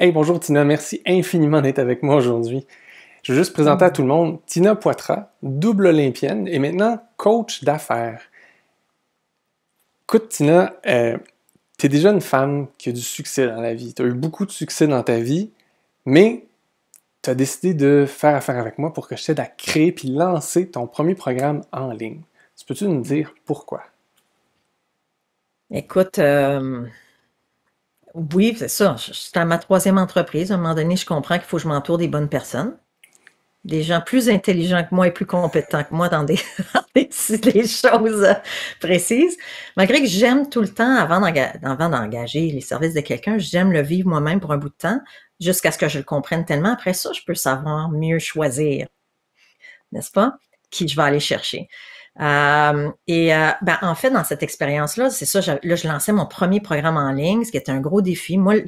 Hey, bonjour Tina, merci infiniment d'être avec moi aujourd'hui. Je veux juste présenter à tout le monde Tina Poitras, double olympienne et maintenant coach d'affaires. Écoute, Tina, euh, tu es déjà une femme qui a du succès dans la vie. Tu as eu beaucoup de succès dans ta vie, mais tu as décidé de faire affaire avec moi pour que je t'aide à créer puis lancer ton premier programme en ligne. Peux-tu nous dire pourquoi? Écoute, euh, oui, c'est ça. C'est à ma troisième entreprise. À un moment donné, je comprends qu'il faut que je m'entoure des bonnes personnes, des gens plus intelligents que moi et plus compétents que moi dans des choses euh, précises. Malgré que j'aime tout le temps, avant d'engager les services de quelqu'un, j'aime le vivre moi-même pour un bout de temps, jusqu'à ce que je le comprenne tellement. Après ça, je peux savoir mieux choisir, n'est-ce pas, qui je vais aller chercher. Euh, et euh, ben, en fait, dans cette expérience-là, c'est ça, là, je lançais mon premier programme en ligne, ce qui était un gros défi. Moi,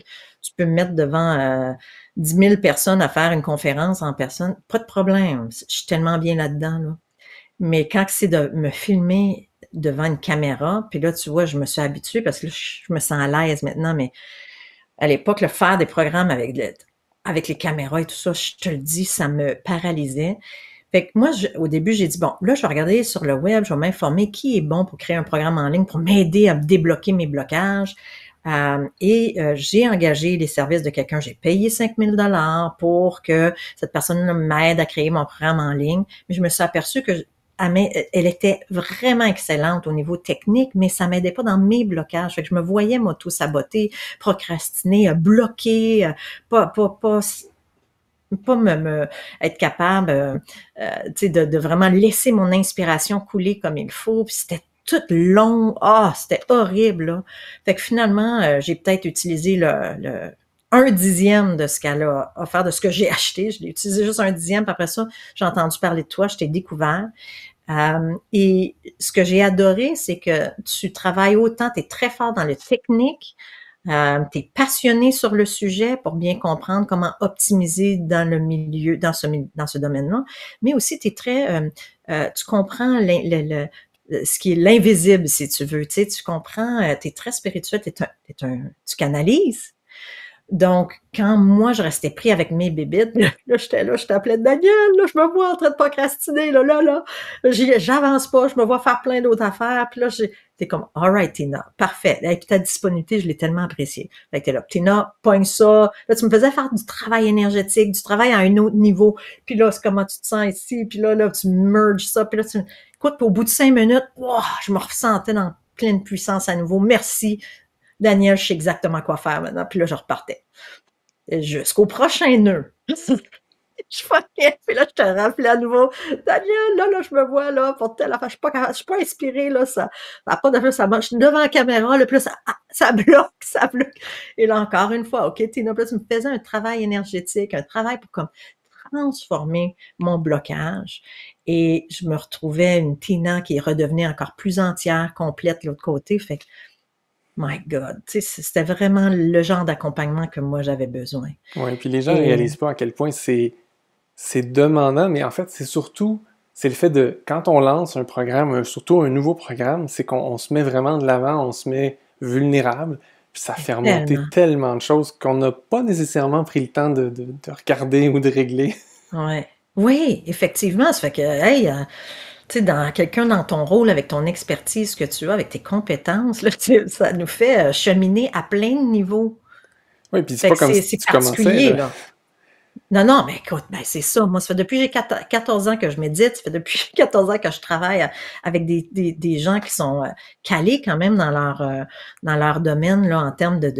tu peux me mettre devant euh, 10 000 personnes à faire une conférence en personne, pas de problème. Je suis tellement bien là-dedans. Mais quand c'est de me filmer devant une caméra, puis là, tu vois, je me suis habituée parce que là, je me sens à l'aise maintenant, mais à l'époque, le faire des programmes avec les caméras et tout ça, je te le dis, ça me paralysait moi, au début, j'ai dit, bon, là, je vais regarder sur le web, je vais m'informer qui est bon pour créer un programme en ligne pour m'aider à débloquer mes blocages. Euh, et euh, j'ai engagé les services de quelqu'un, j'ai payé 5000 dollars pour que cette personne m'aide à créer mon programme en ligne. Mais je me suis aperçue que elle était vraiment excellente au niveau technique, mais ça m'aidait pas dans mes blocages. que je me voyais tout saboter procrastiner, euh, bloquer, pas, pas, pas pas me, être capable euh, euh de, vraiment laisser mon inspiration couler comme il faut. Puis c'était tout long. Ah, c'était horrible. Fait que finalement, euh, j'ai peut-être utilisé le, un dixième de ce qu'elle a offert, de ce que j'ai acheté. Je l'ai utilisé juste un dixième. Puis après ça, j'ai entendu parler de toi, je t'ai découvert. Euh, et ce que j'ai adoré, c'est que tu travailles autant, tu es très fort dans le technique, euh, tu es passionné sur le sujet pour bien comprendre comment optimiser dans le milieu, dans ce, dans ce domaine-là, mais aussi tu es très, euh, euh, tu comprends le, ce qui est l'invisible, si tu veux. Tu, sais, tu comprends, tu es très spirituel, tu canalises, donc, quand moi, je restais pris avec mes bébites, là, j'étais là, je t'appelais Daniel, là, je me vois en train de procrastiner, là, là, là, j'avance pas, je me vois faire plein d'autres affaires, puis là, t'es comme, alright, Tina, parfait. Et puis ta disponibilité, je l'ai tellement appréciée. Fait que t'es là, Tina, pogne ça. Là, tu me faisais faire du travail énergétique, du travail à un autre niveau. Puis là, c'est comment tu te sens ici, puis là, là, tu merges ça, puis là, tu... Écoute, puis au bout de cinq minutes, je me ressentais dans pleine puissance à nouveau. Merci Daniel, je sais exactement quoi faire maintenant. Puis là, je repartais. Jusqu'au prochain nœud. je fuckais. Puis là, je te rappelais à nouveau, Daniel, là, là, je me vois, là, pour telle affaire. Je suis pas, suis pas inspirée, là, ça. n'a pas d'affaire, ça marche. devant la caméra, le plus, ah, ça, bloque, ça bloque. Et là, encore une fois, OK, Tina, plus me faisait un travail énergétique, un travail pour comme transformer mon blocage. Et je me retrouvais une Tina qui redevenait encore plus entière, complète de l'autre côté. Fait que, my God, c'était vraiment le genre d'accompagnement que moi j'avais besoin. Oui, puis les gens ne réalisent pas à quel point c'est, demandant, mais en fait, c'est surtout, c'est le fait de, quand on lance un programme, surtout un nouveau programme, c'est qu'on se met vraiment de l'avant, on se met vulnérable, puis ça fait remonter tellement, de choses qu'on n'a pas nécessairement pris le temps de, regarder ou de régler. Oui, effectivement, ça fait que, hey, euh, tu sais, dans quelqu'un dans ton rôle, avec ton expertise que tu as, avec tes compétences, là, ça nous fait euh, cheminer à plein de niveaux. Oui, puis c'est pas comme si tu commençais. Là. Non, non, mais écoute, ben, c'est ça. Moi, ça fait depuis j'ai 14 ans que je médite, ça fait depuis 14 ans que je travaille euh, avec des, gens qui sont euh, calés quand même dans leur, dans leur domaine là, en termes de,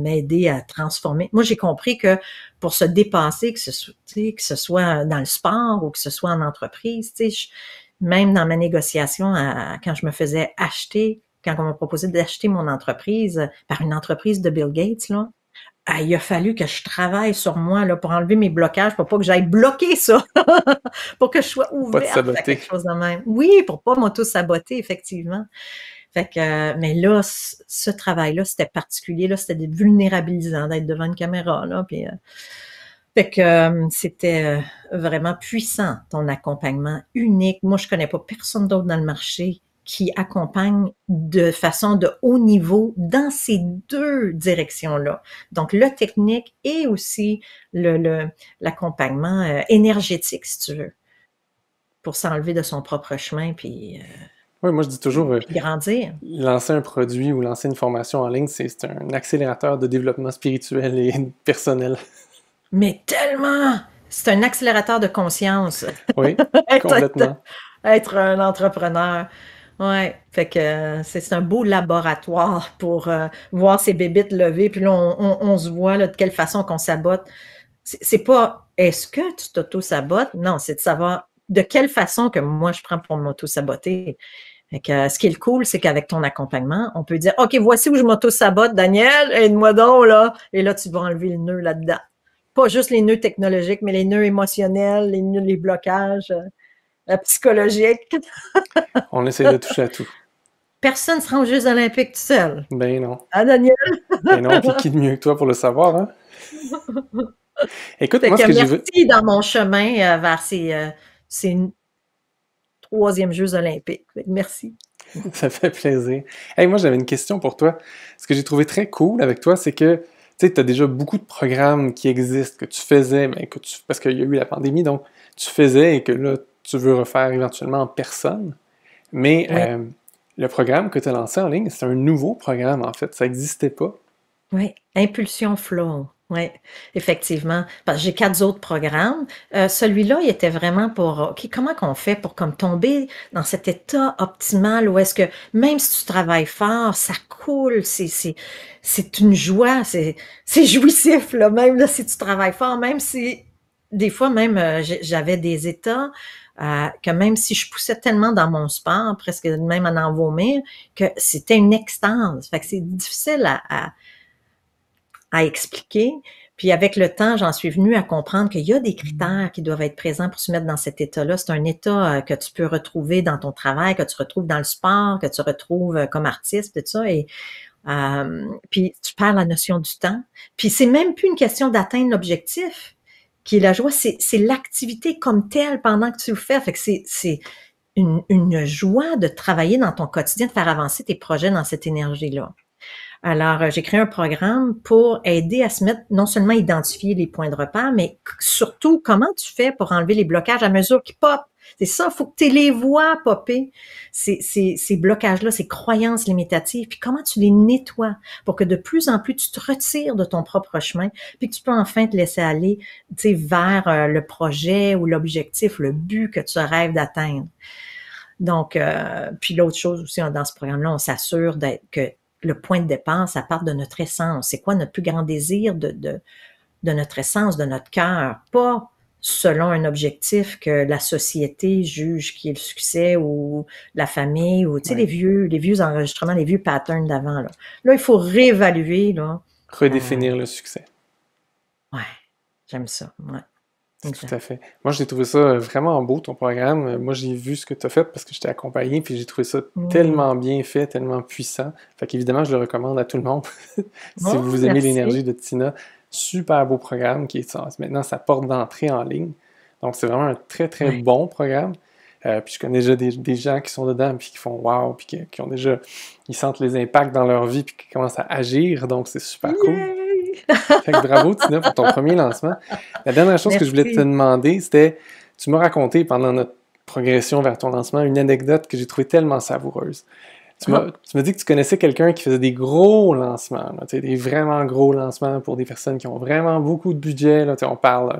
m'aider à transformer. Moi, j'ai compris que pour se dépasser, que ce, soit, que ce soit dans le sport ou que ce soit en entreprise, je, même dans ma négociation, quand je me faisais acheter, quand on m'a proposé d'acheter mon entreprise euh, par une entreprise de Bill Gates, là, ah, il a fallu que je travaille sur moi là, pour enlever mes blocages, pour pas que j'aille bloquer ça, pour que je sois ouverte à quelque chose de même. Oui, pour pas m'auto-saboter, effectivement. Fait que, euh, mais là, ce travail-là, c'était particulier, là, c'était vulnérabilisant d'être devant une caméra, là, puis... Euh, fait que euh, c'était euh, vraiment puissant ton accompagnement unique. Moi, je connais pas personne d'autre dans le marché qui accompagne de façon de haut niveau dans ces deux directions-là. Donc, le technique et aussi l'accompagnement le, euh, énergétique, si tu veux, pour s'enlever de son propre chemin, puis... oui, moi je dis toujours, grandir. lancer un produit ou lancer une formation en ligne, c'est un accélérateur de développement spirituel et personnel. Mais tellement! C'est un accélérateur de conscience. Oui, complètement. être, un entrepreneur. Ouais, fait que euh, c'est un beau laboratoire pour euh, voir ces te lever, puis là, on, se voit de quelle façon qu'on sabote. C'est pas est-ce que tu t'auto-sabotes? Non, c'est de savoir de quelle façon que moi je prends pour m'auto-saboter. Que, euh, ce qui est cool, c'est qu'avec ton accompagnement, on peut dire OK, voici où je m'auto-sabote, Daniel, aide-moi donc là. Et là, tu vas enlever le nœud là-dedans pas juste les nœuds technologiques, mais les nœuds émotionnels, les nœuds, les blocages euh, psychologiques. On essaie de toucher à tout. Personne ne se rend aux Jeux olympiques tout seul. Ben non. Ah, Daniel? ben non, qui de mieux que toi pour le savoir, hein? Écoute, que merci dans mon chemin euh, vers ces, euh, troisième Jeux olympiques. Merci. Ça fait plaisir. Et moi, j'avais une question pour toi. Ce que j'ai trouvé très cool avec toi, c'est que tu sais, tu as déjà beaucoup de programmes qui existent, que tu faisais, que parce qu'il y a eu la pandémie, donc tu faisais et que là, tu veux refaire éventuellement en personne. Mais euh, le programme que tu as lancé en ligne, c'est un nouveau programme, en fait. Ça n'existait pas. Oui, Impulsion Flow. Oui, effectivement. Parce que j'ai quatre autres programmes. Euh, celui-là, il était vraiment pour OK, comment qu'on fait pour comme tomber dans cet état optimal où est-ce que même si tu travailles fort, ça coule, c'est une joie, c'est jouissif, là, même là, si tu travailles fort, même si des fois, même euh, j'avais des états euh, que même si je poussais tellement dans mon sport, presque même en en vomir, que c'était une extase. Fait que c'est difficile à à expliquer. Puis avec le temps, j'en suis venue à comprendre qu'il y a des mmh. critères qui doivent être présents pour se mettre dans cet état-là. C'est un état euh, que tu peux retrouver dans ton travail, que tu retrouves dans le sport, que tu retrouves euh, comme artiste, tout ça. Et puis tu perds la notion du temps. Puis c'est même plus une question d'atteindre l'objectif qui est la joie, c'est, l'activité comme telle pendant que tu le fais. Fait que c'est, une joie de travailler dans ton quotidien, de faire avancer tes projets dans cette énergie-là. Alors, euh, j'ai créé un programme pour aider à se mettre, non seulement identifier les points de repas, mais surtout, comment tu fais pour enlever les blocages à mesure qu'ils pop? C'est ça, faut que tu les vois popper, ces, ces blocages-là, ces croyances limitatives, puis comment tu les nettoies pour que de plus en plus tu te retires de ton propre chemin, puis que tu peux enfin te laisser aller vers euh, le projet ou l'objectif, le but que tu rêves d'atteindre. Donc, euh, puis l'autre chose aussi, hein, dans ce programme-là, on s'assure que le point de dépense à part de notre essence. C'est quoi notre plus grand désir de, de, notre essence, de notre cœur, pas selon un objectif que la société juge qui est le succès ou la famille ou tu sais les vieux les vieux enregistrements les vieux patterns d'avant là. il faut réévaluer là redéfinir euh, le succès ouais j'aime ça tout à fait. Moi, j'ai trouvé ça euh, vraiment beau, ton programme. Euh, moi, j'ai vu ce que tu as fait parce que je t'ai accompagné, puis j'ai trouvé ça tellement bien fait, tellement puissant. Fait qu'évidemment, je le recommande à tout le monde si vous aimez l'énergie de Tina. Super beau programme qui est maintenant sa porte d'entrée en ligne. Donc, c'est vraiment un très, très bon programme. Euh, puis je connais déjà des, des, gens qui sont dedans, puis qui font wow, puis qui, ont déjà, ils sentent les impacts dans leur vie, puis qui commencent à agir. Donc, c'est super cool. fait que bravo, Tina, pour ton premier lancement. La dernière chose que je voulais te demander, c'était tu m'as raconté pendant notre progression vers ton lancement une anecdote que j'ai trouvée tellement savoureuse. Tu m'as ah. dit que tu connaissais quelqu'un qui faisait des gros lancements, des vraiment gros lancements pour des personnes qui ont vraiment beaucoup de budget. on parle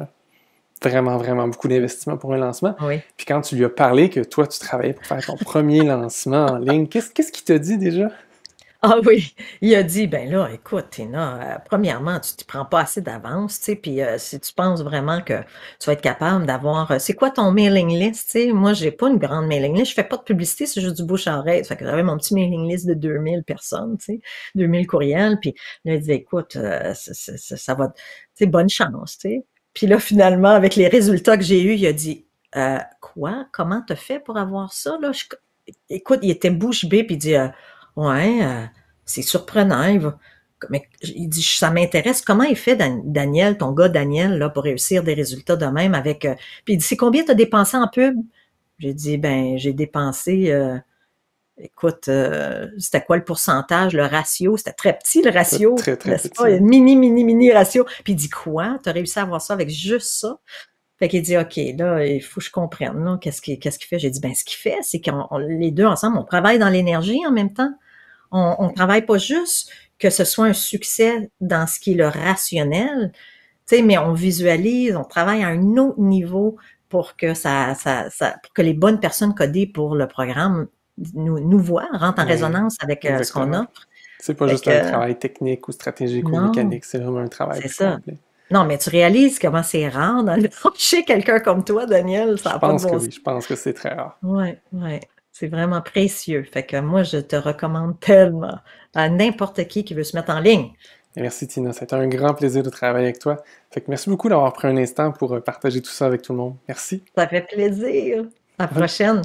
euh, vraiment, vraiment beaucoup d'investissement pour un lancement. Oui. Puis quand tu lui as parlé que toi, tu travaillais pour faire ton premier lancement en ligne, qu'est-ce qu'il t'a te dit déjà? Ah oui, il a dit, ben là, écoute, Tina, euh, premièrement, tu te prends pas assez d'avance, tu sais, puis euh, si tu penses vraiment que tu vas être capable d'avoir, euh, c'est quoi ton mailing list, tu sais, moi, j'ai pas une grande mailing list, je fais pas de publicité, c'est juste du bouche à oreille, fait que j'avais mon petit mailing list de 2000 personnes, tu sais, 2000 courriels, puis là, il dit, écoute, ça, va, tu sais, bonne chance, tu sais. Puis là, finalement, avec les résultats que j'ai eus, il a dit, quoi, comment as fait pour avoir ça, là, écoute, il était bouche bée, puis il dit, Ouais, euh, c'est surprenant. Il, dit ça m'intéresse. Comment il fait Daniel, ton gars Daniel, là, pour réussir des résultats de même avec. Euh, puis il dit c'est combien as dépensé en pub J'ai dit ben j'ai dépensé. Euh, écoute, c'était quoi le pourcentage, le ratio? C'était très petit le ratio. Très, très, pas? petit. Mini, mini, mini ratio. Puis il dit quoi? Tu as réussi à avoir ça avec juste ça? Fait qu'il dit, OK, là, il faut que je comprenne, qu'est-ce qu'il fait? J'ai dit, ben, ce qu'il fait, c'est qu'on les deux ensemble, on travaille dans l'énergie en même temps. On ne travaille pas juste que ce soit un succès dans ce qui est le rationnel, mais on visualise, on travaille à un autre niveau pour que ça, ça, pour que les bonnes personnes codées pour le programme nous, voient, rentrent en résonance avec euh, ce qu'on offre. C'est pas juste un travail technique ou stratégique ou mécanique, c'est vraiment un travail. Complet. Non, mais tu réalises comment c'est rare dans le... chez quelqu'un comme toi, Daniel. Ça je pense que je pense que c'est très rare. Oui, oui. C'est vraiment précieux. Fait que moi, je te recommande tellement à n'importe qui qui veut se mettre en ligne. Merci Tina, été un grand plaisir de travailler avec toi. Fait que merci beaucoup d'avoir pris un instant pour euh, partager tout ça avec tout le monde. Merci. Ça fait plaisir. À la prochaine.